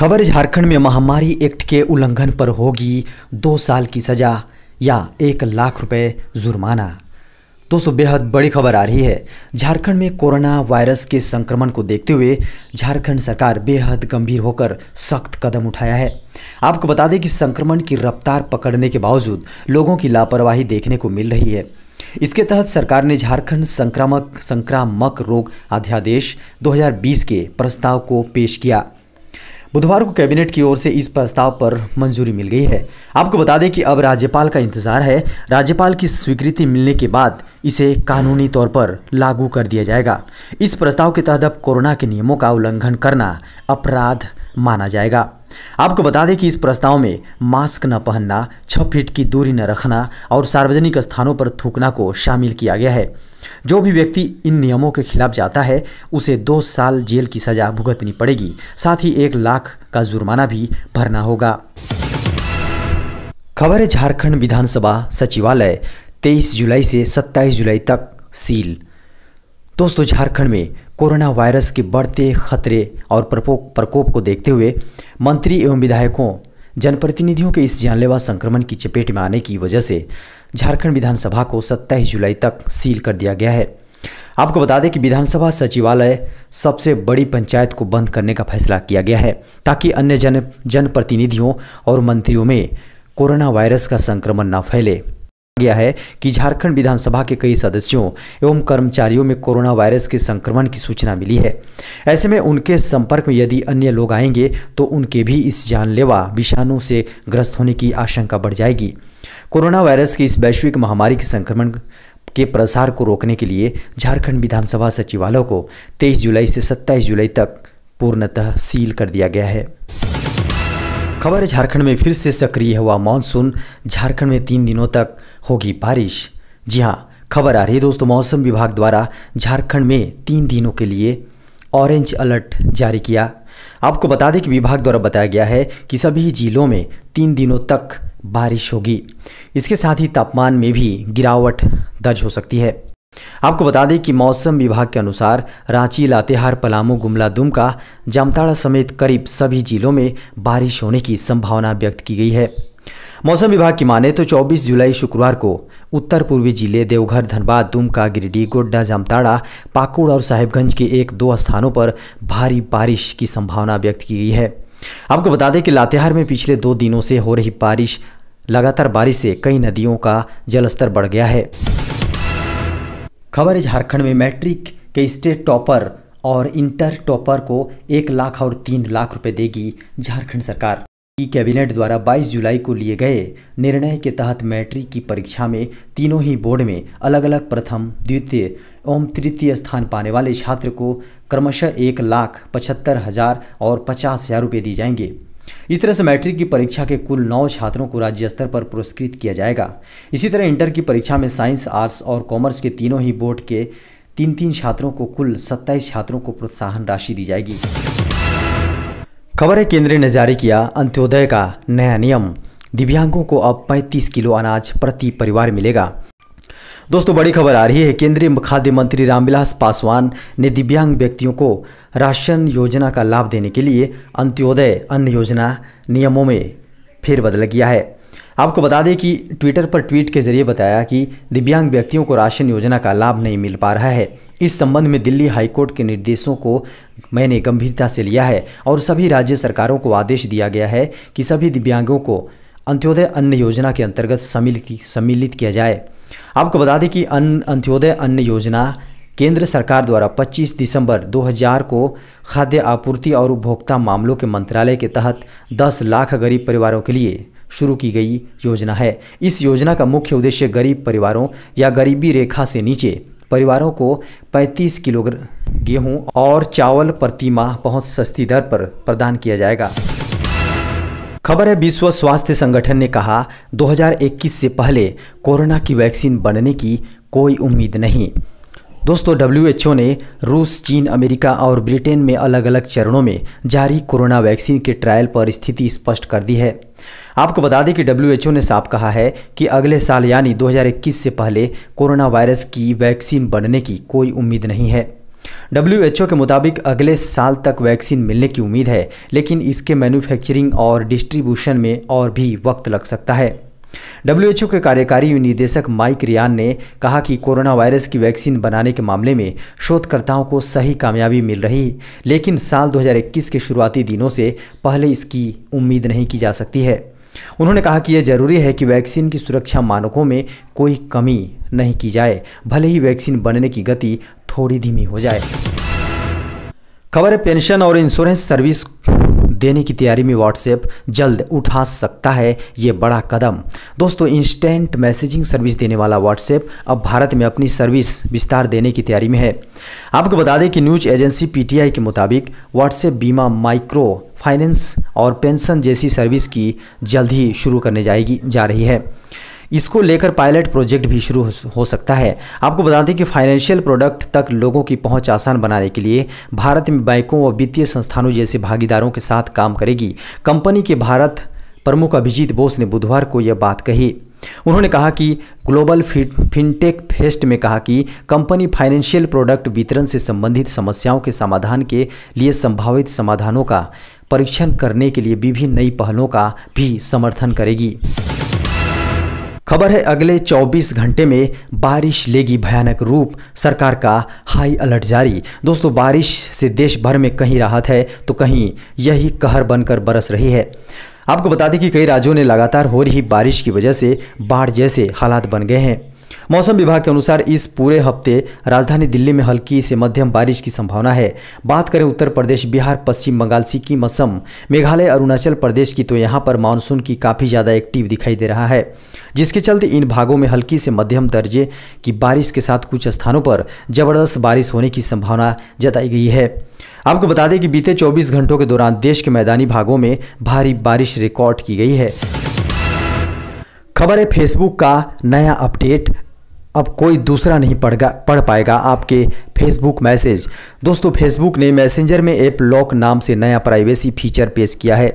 खबर झारखंड में महामारी एक्ट के उल्लंघन पर होगी दो साल की सज़ा या एक लाख रुपए जुर्माना दोस्तों बेहद बड़ी खबर आ रही है झारखंड में कोरोना वायरस के संक्रमण को देखते हुए झारखंड सरकार बेहद गंभीर होकर सख्त कदम उठाया है आपको बता दें कि संक्रमण की रफ्तार पकड़ने के बावजूद लोगों की लापरवाही देखने को मिल रही है इसके तहत सरकार ने झारखंड संक्रामक संक्रामक रोग अध्यादेश 2020 के प्रस्ताव को पेश किया बुधवार को कैबिनेट की ओर से इस प्रस्ताव पर मंजूरी मिल गई है आपको बता दें कि अब राज्यपाल का इंतजार है राज्यपाल की स्वीकृति मिलने के बाद इसे कानूनी तौर पर लागू कर दिया जाएगा इस प्रस्ताव के तहत अब कोरोना के नियमों का उल्लंघन करना अपराध माना जाएगा आपको बता दें कि इस प्रस्ताव में मास्क न पहनना छः फीट की दूरी न रखना और सार्वजनिक स्थानों पर थूकना को शामिल किया गया है जो भी व्यक्ति इन नियमों के खिलाफ जाता है उसे दो साल जेल की सज़ा भुगतनी पड़ेगी साथ ही एक लाख का जुर्माना भी भरना होगा खबर है झारखंड विधानसभा सचिवालय 23 जुलाई से 27 जुलाई तक सील दोस्तों झारखंड में कोरोना वायरस के बढ़ते खतरे और प्रकोप को देखते हुए मंत्री एवं विधायकों जनप्रतिनिधियों के इस जानलेवा संक्रमण की चपेट में आने की वजह से झारखंड विधानसभा को 27 जुलाई तक सील कर दिया गया है आपको बता दें कि विधानसभा सचिवालय सबसे बड़ी पंचायत को बंद करने का फैसला किया गया है ताकि अन्य जन जनप्रतिनिधियों और मंत्रियों में कोरोना वायरस का संक्रमण न फैले गया है कि झारखंड विधानसभा के कई सदस्यों एवं कर्मचारियों में कोरोना वायरस के संक्रमण की सूचना मिली है ऐसे में उनके संपर्क में यदि अन्य लोग आएंगे तो उनके भी इस जानलेवा विषाणु से ग्रस्त होने की आशंका बढ़ जाएगी कोरोना वायरस की इस वैश्विक महामारी के संक्रमण के प्रसार को रोकने के लिए झारखंड विधानसभा सचिवालय को 23 जुलाई से 27 जुलाई तक पूर्णतः सील कर दिया गया है खबर झारखंड में फिर से सक्रिय हुआ मानसून झारखंड में तीन दिनों तक होगी बारिश जी हाँ खबर आ रही है दोस्तों मौसम विभाग द्वारा झारखंड में तीन दिनों के लिए ऑरेंज अलर्ट जारी किया आपको बता दें कि विभाग द्वारा बताया गया है कि सभी जिलों में तीन दिनों तक बारिश होगी इसके साथ ही तापमान में भी गिरावट दर्ज हो सकती है आपको बता दें कि मौसम विभाग के अनुसार रांची लातेहार पलामू गुमला दुमका जामताड़ा समेत करीब सभी जिलों में बारिश होने की संभावना व्यक्त की गई है मौसम विभाग की माने तो 24 जुलाई शुक्रवार को उत्तर पूर्वी जिले देवघर धनबाद दुमका गिरिडीह गोड्डा जामताड़ा पाकुड़ और साहिबगंज के एक दो स्थानों पर भारी बारिश की संभावना व्यक्त की गई है आपको बता दें कि लातेहार में पिछले दो दिनों से हो रही बारिश लगातार बारिश से कई नदियों का जलस्तर बढ़ गया है खबर है झारखंड में मैट्रिक के स्टेट टॉपर और इंटर टॉपर को एक लाख और तीन लाख रुपए देगी झारखंड सरकार की कैबिनेट द्वारा 22 जुलाई को लिए गए निर्णय के तहत मैट्रिक की परीक्षा में तीनों ही बोर्ड में अलग अलग प्रथम द्वितीय एवं तृतीय स्थान पाने वाले छात्र को क्रमशः एक लाख पचहत्तर हज़ार और पचास हज़ार रुपये दिए जाएंगे इस तरह से मैट्रिक की परीक्षा के कुल नौ छात्रों को राज्य स्तर पर पुरस्कृत किया जाएगा इसी तरह इंटर की परीक्षा में साइंस आर्ट्स और कॉमर्स के तीनों ही बोर्ड के तीन तीन छात्रों को कुल सत्ताईस छात्रों को प्रोत्साहन राशि दी जाएगी खबर है केंद्र ने जारी किया अंत्योदय का नया नियम दिव्यांगों को अब 35 किलो अनाज प्रति परिवार मिलेगा दोस्तों बड़ी खबर आ रही है केंद्रीय खाद्य मंत्री रामविलास पासवान ने दिव्यांग व्यक्तियों को राशन योजना का लाभ देने के लिए अंत्योदय अन्न योजना नियमों में फिर किया है आपको बता दें कि ट्विटर पर ट्वीट के जरिए बताया कि दिव्यांग व्यक्तियों को राशन योजना का लाभ नहीं मिल पा रहा है इस संबंध में दिल्ली हाईकोर्ट के निर्देशों को मैंने गंभीरता से लिया है और सभी राज्य सरकारों को आदेश दिया गया है कि सभी दिव्यांगों को अंत्योदय अन्न योजना के अंतर्गत सम्मिलित सम्मिलित किया जाए आपको बता दें कि अन्न अंत्योदय अन्न योजना केंद्र सरकार द्वारा 25 दिसंबर 2000 को खाद्य आपूर्ति और उपभोक्ता मामलों के मंत्रालय के तहत 10 लाख गरीब परिवारों के लिए शुरू की गई योजना है इस योजना का मुख्य उद्देश्य गरीब परिवारों या गरीबी रेखा से नीचे परिवारों को 35 किलो गेहूं और चावल प्रति माह बहुत सस्ती दर पर प्रदान किया जाएगा खबर है विश्व स्वास्थ्य संगठन ने कहा 2021 से पहले कोरोना की वैक्सीन बनने की कोई उम्मीद नहीं दोस्तों डब्ल्यू ने रूस चीन अमेरिका और ब्रिटेन में अलग अलग चरणों में जारी कोरोना वैक्सीन के ट्रायल पर स्थिति स्पष्ट कर दी है आपको बता दें कि डब्ल्यू ने साफ कहा है कि अगले साल यानी 2021 से पहले कोरोना वायरस की वैक्सीन बनने की कोई उम्मीद नहीं है डब्ल्यू के मुताबिक अगले साल तक वैक्सीन मिलने की उम्मीद है लेकिन इसके मैन्युफैक्चरिंग और डिस्ट्रीब्यूशन में और भी वक्त लग सकता है डब्ल्यूएचओ के कार्यकारी निदेशक माइक रियान ने कहा कि कोरोना वायरस की वैक्सीन बनाने के मामले में शोधकर्ताओं को सही कामयाबी मिल रही लेकिन साल 2021 के शुरुआती दिनों से पहले इसकी उम्मीद नहीं की जा सकती है उन्होंने कहा कि यह जरूरी है कि वैक्सीन की सुरक्षा मानकों में कोई कमी नहीं की जाए भले ही वैक्सीन बनने की गति थोड़ी धीमी हो जाए खबर पेंशन और इंश्योरेंस सर्विस देने की तैयारी में व्हाट्सएप जल्द उठा सकता है ये बड़ा कदम दोस्तों इंस्टेंट मैसेजिंग सर्विस देने वाला व्हाट्सएप अब भारत में अपनी सर्विस विस्तार देने की तैयारी में है आपको बता दें कि न्यूज एजेंसी पीटीआई के मुताबिक व्हाट्सएप बीमा माइक्रो फाइनेंस और पेंशन जैसी सर्विस की जल्द ही शुरू करने जाएगी जा रही है इसको लेकर पायलट प्रोजेक्ट भी शुरू हो सकता है आपको बता दें कि फाइनेंशियल प्रोडक्ट तक लोगों की पहुंच आसान बनाने के लिए भारत में बैंकों व वित्तीय संस्थानों जैसे भागीदारों के साथ काम करेगी कंपनी के भारत प्रमुख अभिजीत बोस ने बुधवार को यह बात कही उन्होंने कहा कि ग्लोबल फिनटेक फेस्ट में कहा कि कंपनी फाइनेंशियल प्रोडक्ट वितरण से संबंधित समस्याओं के समाधान के लिए संभावित समाधानों का परीक्षण करने के लिए विभिन्न नई पहलों का भी समर्थन करेगी खबर है अगले 24 घंटे में बारिश लेगी भयानक रूप सरकार का हाई अलर्ट जारी दोस्तों बारिश से देश भर में कहीं राहत है तो कहीं यही कहर बनकर बरस रही है आपको बता दें कि कई राज्यों ने लगातार हो रही बारिश की वजह से बाढ़ जैसे हालात बन गए हैं मौसम विभाग के अनुसार इस पूरे हफ्ते राजधानी दिल्ली में हल्की से मध्यम बारिश की संभावना है बात करें उत्तर प्रदेश बिहार पश्चिम बंगाल सिक्किम असम मेघालय अरुणाचल प्रदेश की तो यहाँ पर मानसून की काफ़ी ज़्यादा एक्टिव दिखाई दे रहा है जिसके चलते इन भागों में हल्की से मध्यम दर्जे की बारिश के साथ कुछ स्थानों पर ज़बरदस्त बारिश होने की संभावना जताई गई है आपको बता दें कि बीते 24 घंटों के दौरान देश के मैदानी भागों में भारी बारिश रिकॉर्ड की गई है खबर है फेसबुक का नया अपडेट अब कोई दूसरा नहीं पढ़गा पढ़ पाएगा आपके फेसबुक मैसेज दोस्तों फेसबुक ने मैसेंजर में ऐप लॉक नाम से नया प्राइवेसी फीचर पेश किया है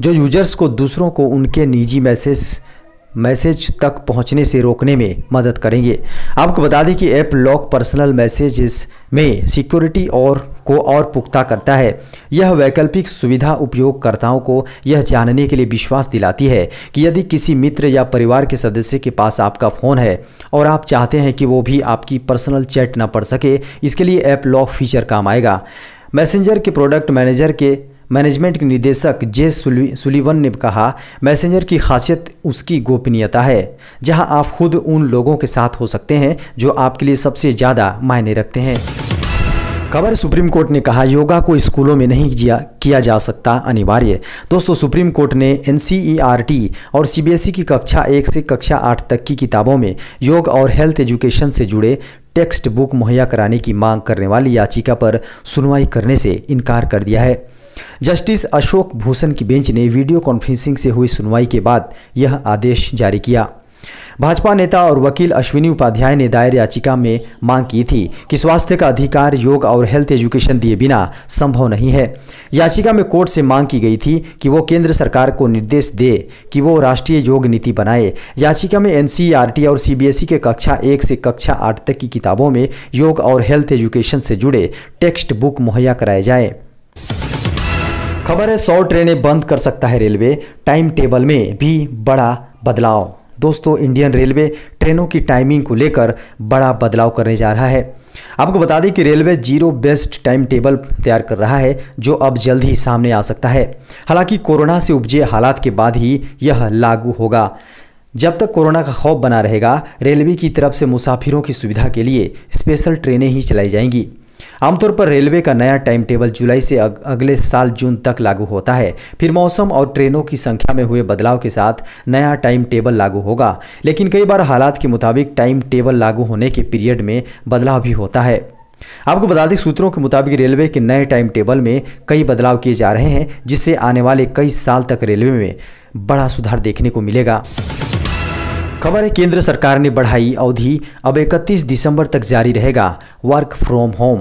जो यूजर्स को दूसरों को उनके निजी मैसेज मैसेज तक पहुंचने से रोकने में मदद करेंगे आपको बता दें कि ऐप लॉक पर्सनल मैसेजेस में सिक्योरिटी और को और पुख्ता करता है यह वैकल्पिक सुविधा उपयोगकर्ताओं को यह जानने के लिए विश्वास दिलाती है कि यदि किसी मित्र या परिवार के सदस्य के पास आपका फ़ोन है और आप चाहते हैं कि वो भी आपकी पर्सनल चैट ना पढ़ सके इसके लिए ऐप लॉक फीचर काम आएगा मैसेंजर के प्रोडक्ट मैनेजर के मैनेजमेंट के निदेशक जे सुलीवन ने कहा मैसेंजर की खासियत उसकी गोपनीयता है जहां आप खुद उन लोगों के साथ हो सकते हैं जो आपके लिए सबसे ज़्यादा मायने रखते हैं खबर सुप्रीम कोर्ट ने कहा योगा को स्कूलों में नहीं किया किया जा सकता अनिवार्य दोस्तों सुप्रीम कोर्ट ने एन और सी की कक्षा एक से कक्षा आठ तक की किताबों में योग और हेल्थ एजुकेशन से जुड़े टेक्स्ट बुक मुहैया कराने की मांग करने वाली याचिका पर सुनवाई करने से इनकार कर दिया है जस्टिस अशोक भूषण की बेंच ने वीडियो कॉन्फ्रेंसिंग से हुई सुनवाई के बाद यह आदेश जारी किया भाजपा नेता और वकील अश्विनी उपाध्याय ने दायर याचिका में मांग की थी कि स्वास्थ्य का अधिकार योग और हेल्थ एजुकेशन दिए बिना संभव नहीं है याचिका में कोर्ट से मांग की गई थी कि वो केंद्र सरकार को निर्देश दे कि वो राष्ट्रीय योग नीति बनाए याचिका में एनसीईआरटी e और सीबीएसई e के कक्षा एक से कक्षा आठ तक की किताबों में योग और हेल्थ एजुकेशन से जुड़े टेक्स्ट बुक मुहैया कराए जाए खबर है सौ ट्रेनें बंद कर सकता है रेलवे टाइम टेबल में भी बड़ा बदलाव दोस्तों इंडियन रेलवे ट्रेनों की टाइमिंग को लेकर बड़ा बदलाव करने जा रहा है आपको बता दें कि railway zero based time table तैयार कर रहा है जो अब जल्द ही सामने आ सकता है हालांकि कोरोना से उपजे हालात के बाद ही यह लागू होगा जब तक कोरोना का खौफ बना रहेगा रेलवे की तरफ से मुसाफिरों की सुविधा के लिए स्पेशल ट्रेनें ही चलाई जाएंगी आमतौर पर रेलवे का नया टाइम टेबल जुलाई से अग, अगले साल जून तक लागू होता है फिर मौसम और ट्रेनों की संख्या में हुए बदलाव के साथ नया टाइम टेबल लागू होगा लेकिन कई बार हालात के मुताबिक टाइम टेबल लागू होने के पीरियड में बदलाव भी होता है आपको बता दें सूत्रों के मुताबिक रेलवे के नए टाइम टेबल में कई बदलाव किए जा रहे हैं जिससे आने वाले कई साल तक रेलवे में बड़ा सुधार देखने को मिलेगा खबर है केंद्र सरकार ने बढ़ाई अवधि अब 31 दिसंबर तक जारी रहेगा वर्क फ्रॉम होम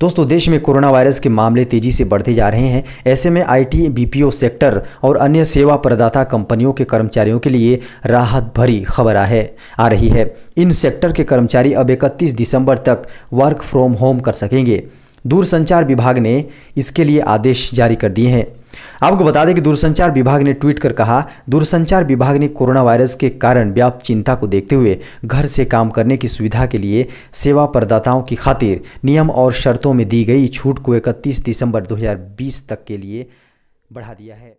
दोस्तों देश में कोरोना वायरस के मामले तेजी से बढ़ते जा रहे हैं ऐसे में आईटी, बीपीओ सेक्टर और अन्य सेवा प्रदाता कंपनियों के कर्मचारियों के लिए राहत भरी खबर है आ रही है इन सेक्टर के कर्मचारी अब 31 दिसंबर तक वर्क फ्रॉम होम कर सकेंगे दूरसंचार विभाग ने इसके लिए आदेश जारी कर दिए हैं आपको बता दें कि दूरसंचार विभाग ने ट्वीट कर कहा दूरसंचार विभाग ने कोरोना वायरस के कारण व्याप्त चिंता को देखते हुए घर से काम करने की सुविधा के लिए सेवा प्रदाताओं की खातिर नियम और शर्तों में दी गई छूट को इकतीस दिसंबर 2020 तक के लिए बढ़ा दिया है